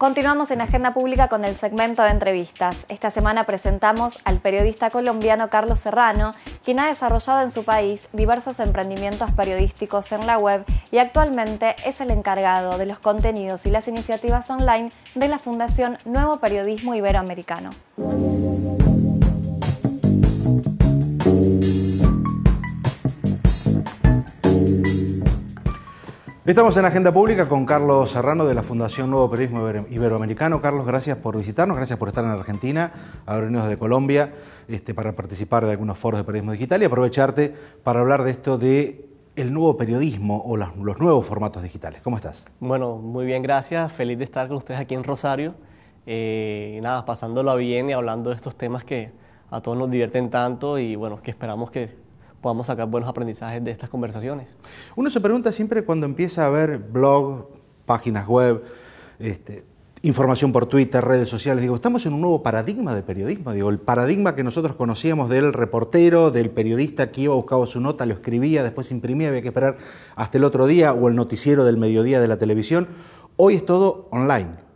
Continuamos en Agenda Pública con el segmento de entrevistas. Esta semana presentamos al periodista colombiano Carlos Serrano, quien ha desarrollado en su país diversos emprendimientos periodísticos en la web y actualmente es el encargado de los contenidos y las iniciativas online de la Fundación Nuevo Periodismo Iberoamericano. Estamos en Agenda Pública con Carlos Serrano de la Fundación Nuevo Periodismo Iberoamericano. Carlos, gracias por visitarnos, gracias por estar en Argentina, abrirnos de Colombia este, para participar de algunos foros de periodismo digital y aprovecharte para hablar de esto de el nuevo periodismo o los, nuevos formatos digitales. ¿Cómo estás? Bueno, muy bien, gracias. Feliz de estar con ustedes aquí en Rosario. Eh, nada, pasándolo bien y hablando de estos temas que a todos nos divierten tanto y bueno, que esperamos que podamos sacar buenos aprendizajes de estas conversaciones. Uno se pregunta siempre cuando empieza a ver blogs, páginas web, este, información por Twitter, redes sociales. Digo, estamos en un nuevo paradigma de periodismo. Digo, el paradigma que nosotros conocíamos del reportero, del periodista que iba, buscar su nota, lo escribía, después imprimía, había que esperar hasta el otro día, o el noticiero del mediodía de la televisión. Hoy es todo online.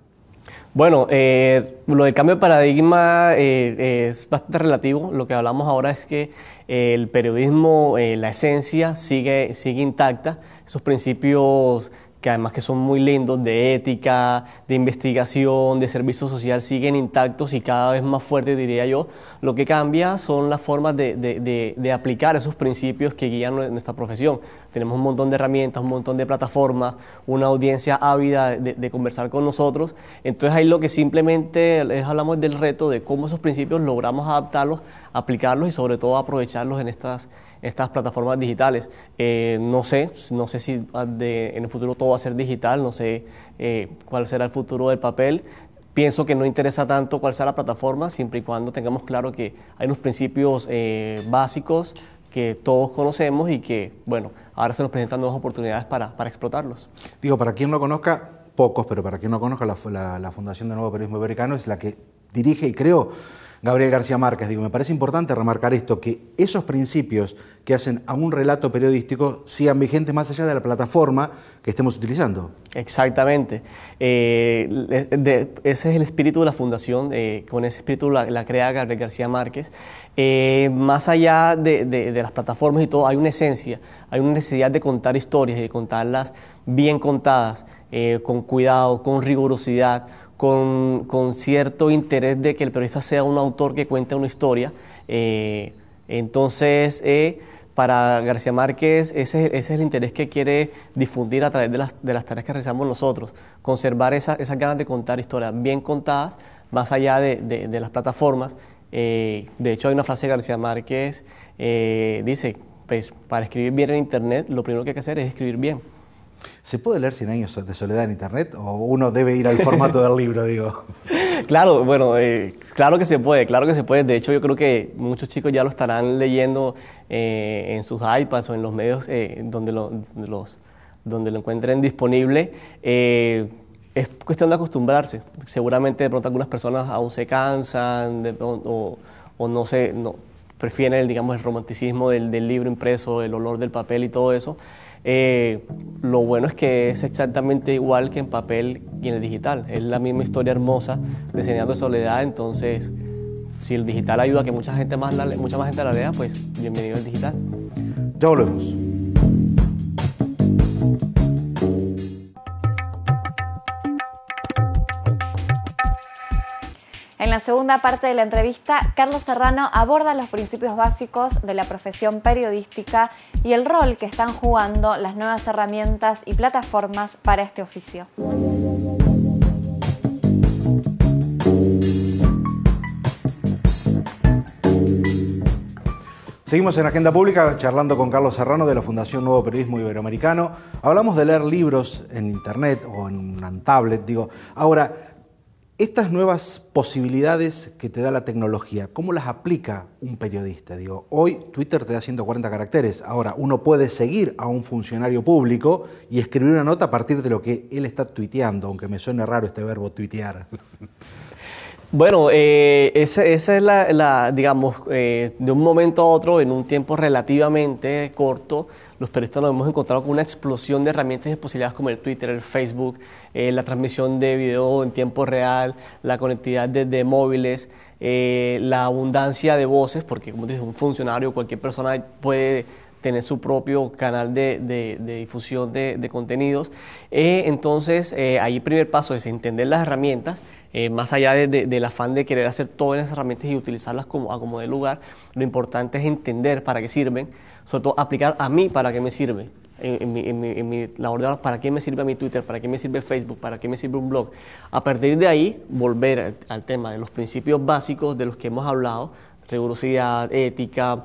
Bueno, eh, lo del cambio de paradigma eh, es bastante relativo. Lo que hablamos ahora es que eh, el periodismo, la esencia sigue, sigue intacta, sus principios que además que son muy lindos de ética, de investigación, de servicio social, siguen intactos y cada vez más fuertes, diría yo. Lo que cambia son las formas de, aplicar esos principios que guían nuestra profesión. Tenemos un montón de herramientas, un montón de plataformas, una audiencia ávida de, conversar con nosotros. Entonces ahí lo que simplemente les hablamos del reto de cómo esos principios logramos adaptarlos, aplicarlos y sobre todo aprovecharlos en estas estas plataformas digitales. Eh, no sé, no sé si ah, en el futuro todo va a ser digital, no sé eh, cuál será el futuro del papel. Pienso que no interesa tanto cuál sea la plataforma, siempre y cuando tengamos claro que hay unos principios eh, básicos que todos conocemos y que, bueno, ahora se nos presentan nuevas oportunidades para, explotarlos. Digo, para quien no conozca, pocos, pero para quien no conozca, la, Fundación de Nuevo Periodismo Americano es la que dirige y creo Gabriel García Márquez. Digo, me parece importante remarcar esto, que esos principios que hacen a un relato periodístico sean vigentes más allá de la plataforma que estemos utilizando. Exactamente. Eh, ese es el espíritu de la fundación, eh, con ese espíritu la, crea Gabriel García Márquez. Eh, más allá de, las plataformas y todo, hay una esencia, hay una necesidad de contar historias y de contarlas bien contadas, con cuidado, con rigurosidad, con, cierto interés de que el periodista sea un autor que cuente una historia. Eh, entonces, eh, para García Márquez, ese, ese, es el interés que quiere difundir a través de las, de las tareas que realizamos nosotros, conservar esas ganas de contar historias bien contadas, más allá de, las plataformas. Eh, de hecho, hay una frase de García Márquez, dice, pues para escribir bien en Internet, lo primero que hay que hacer es escribir bien. ¿Se puede leer sin años de soledad en Internet o uno debe ir al formato del libro, digo? Claro, bueno, eh, claro que se puede, claro que se puede. De hecho, yo creo que muchos chicos ya lo estarán leyendo eh, en sus iPads o en los medios eh, donde, lo, los, donde lo encuentren disponible. es cuestión de acostumbrarse. Seguramente de pronto algunas personas aún se cansan o, no se... No, prefieren el, digamos, el romanticismo del libro impreso, el olor del papel y todo eso. Eh, lo bueno es que es exactamente igual que en papel y en el digital. Es la misma historia hermosa de Soledad, entonces si el digital ayuda a que mucha gente más mucha más gente la lea, pues bienvenido al digital. Ya volvemos. En la segunda parte de la entrevista, Carlos Serrano aborda los principios básicos de la profesión periodística y el rol que están jugando las nuevas herramientas y plataformas para este oficio. Seguimos en Agenda Pública charlando con Carlos Serrano de la Fundación Nuevo Periodismo Iberoamericano. Hablamos de leer libros en Internet o en un tablet, digo. Ahora, estas nuevas posibilidades que te da la tecnología, ¿cómo las aplica un periodista? Digo, hoy Twitter te da 140 caracteres. Ahora, uno puede seguir a un funcionario público y escribir una nota a partir de lo que él está tuiteando, aunque me suene raro este verbo tuitear. Bueno, eh, esa, es la, digamos, eh, de un momento a otro, en un tiempo relativamente corto, los periodistas nos hemos encontrado con una explosión de herramientas y posibilidades como el Twitter, el Facebook, eh, la transmisión de video en tiempo real, la conectividad desde móviles, eh, la abundancia de voces, porque como dice un funcionario, cualquier persona puede tener su propio canal de, difusión de, contenidos. Eh, entonces, eh, ahí el primer paso es entender las herramientas, eh, más allá del afán de querer hacer todas las herramientas y utilizarlas como, a como de lugar, lo importante es entender para qué sirven, sobre todo aplicar a mí para qué me sirve. En, labor para qué me sirve mi Twitter, para qué me sirve Facebook, para qué me sirve un blog. A partir de ahí, volver al, al tema de los principios básicos de los que hemos hablado, rigurosidad, ética,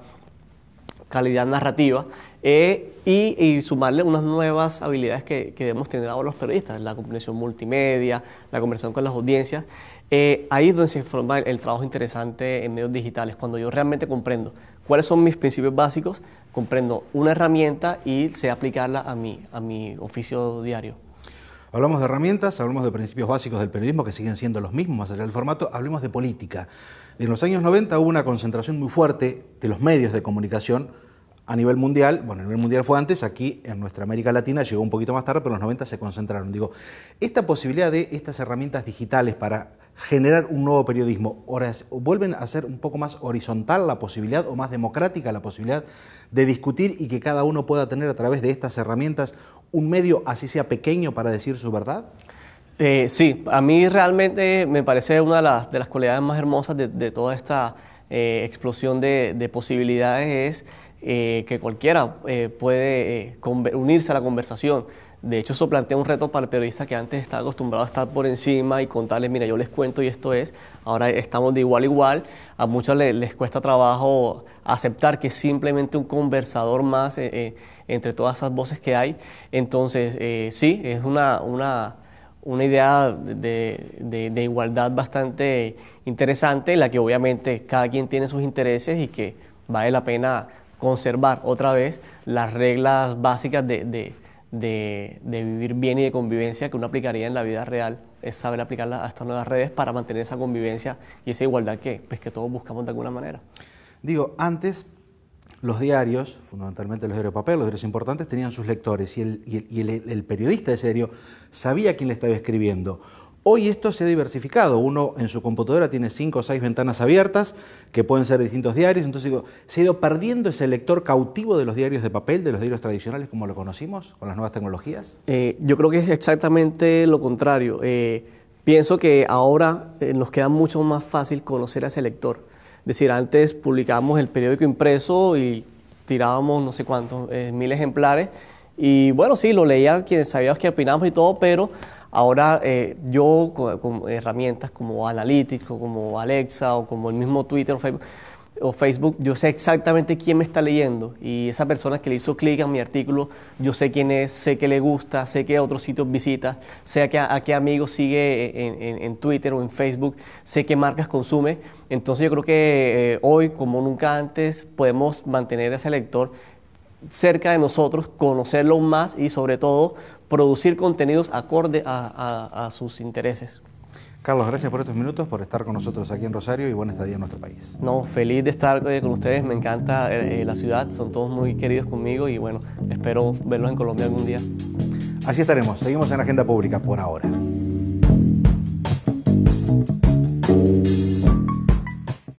calidad narrativa eh, y, sumarle unas nuevas habilidades que, debemos tener ahora los periodistas, la comprensión multimedia, la conversación con las audiencias. Eh, ahí es donde se forma el, trabajo interesante en medios digitales, cuando yo realmente comprendo cuáles son mis principios básicos, comprendo una herramienta y sé aplicarla a a mi oficio diario. Hablamos de herramientas, hablamos de principios básicos del periodismo que siguen siendo los mismos, más allá del formato, hablemos de política. En los años 90 hubo una concentración muy fuerte de los medios de comunicación a nivel mundial, bueno, a nivel mundial fue antes, aquí en nuestra América Latina llegó un poquito más tarde, pero en los 90 se concentraron. Digo, esta posibilidad de estas herramientas digitales para generar un nuevo periodismo, ¿vuelven a ser un poco más horizontal la posibilidad o más democrática la posibilidad de discutir y que cada uno pueda tener a través de estas herramientas un medio, así sea pequeño, para decir su verdad? Eh, sí, a mí realmente me parece una de las, de las cualidades más hermosas de, toda esta eh, explosión de posibilidades es eh, que cualquiera eh, puede eh, unirse a la conversación. De hecho, eso plantea un reto para el periodista que antes estaba acostumbrado a estar por encima y contarles, mira, yo les cuento y esto es, ahora estamos de igual a igual. A muchos les, cuesta trabajo aceptar que es simplemente un conversador más entre todas esas voces que hay. Entonces, sí, es una, idea de, de igualdad bastante interesante, la que obviamente cada quien tiene sus intereses y que vale la pena conservar otra vez las reglas básicas de, vivir bien y de convivencia que uno aplicaría en la vida real, es saber aplicarlas a estas nuevas redes para mantener esa convivencia y esa igualdad que, pues, que todos buscamos de alguna manera. Digo, antes los diarios, fundamentalmente los diarios de papel, los diarios importantes, tenían sus lectores y el, periodista de serio sabía quién le estaba escribiendo. Hoy esto se ha diversificado. Uno en su computadora tiene cinco o seis ventanas abiertas que pueden ser distintos diarios. Entonces digo, se ha ido perdiendo ese lector cautivo de los diarios de papel, de los diarios tradicionales como lo conocimos con las nuevas tecnologías. Eh, yo creo que es exactamente lo contrario. Eh, pienso que ahora eh, nos queda mucho más fácil conocer a ese lector. Es decir, antes publicábamos el periódico impreso y tirábamos no sé cuántos mil ejemplares y bueno sí lo leía quienes sabíamos qué opinábamos y todo, pero Ahora eh, yo con, herramientas como Analytics o como Alexa o como el mismo Twitter o Facebook, yo sé exactamente quién me está leyendo y esa persona que le hizo clic a mi artículo, yo sé quién es, sé que le gusta, sé que a otros sitios visita, sé a qué, amigos sigue en, Twitter o en Facebook, sé qué marcas consume. Entonces yo creo que eh, hoy, como nunca antes, podemos mantener a ese lector cerca de nosotros, conocerlo más y sobre todo producir contenidos acorde a, sus intereses. Carlos, gracias por estos minutos, por estar con nosotros aquí en Rosario y buena estadía en nuestro país. No, feliz de estar eh, con ustedes, me encanta eh, eh, la ciudad, son todos muy queridos conmigo y bueno, espero verlos en Colombia algún día. Así estaremos, seguimos en Agenda Pública por ahora.